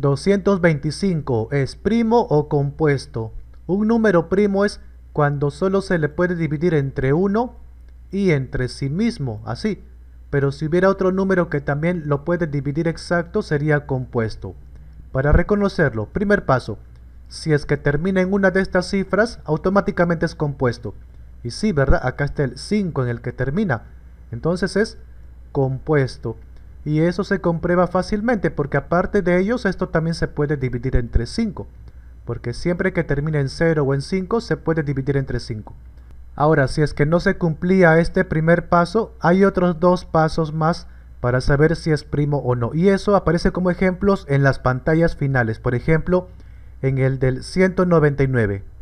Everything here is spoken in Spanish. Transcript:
225 es primo o compuesto. Un número primo es cuando solo se le puede dividir entre uno y entre sí mismo, así. Pero si hubiera otro número que también lo puede dividir exacto, sería compuesto. Para reconocerlo, primer paso, si es que termina en una de estas cifras, automáticamente es compuesto. Y sí, ¿verdad? Acá está el 5 en el que termina. Entonces es compuesto. Y eso se comprueba fácilmente porque aparte de ellos esto también se puede dividir entre 5. Porque siempre que termine en 0 o en 5 se puede dividir entre 5. Ahora, si es que no se cumplía este primer paso, hay otros dos pasos más para saber si es primo o no. Y eso aparece como ejemplos en las pantallas finales. Por ejemplo, en el del 199.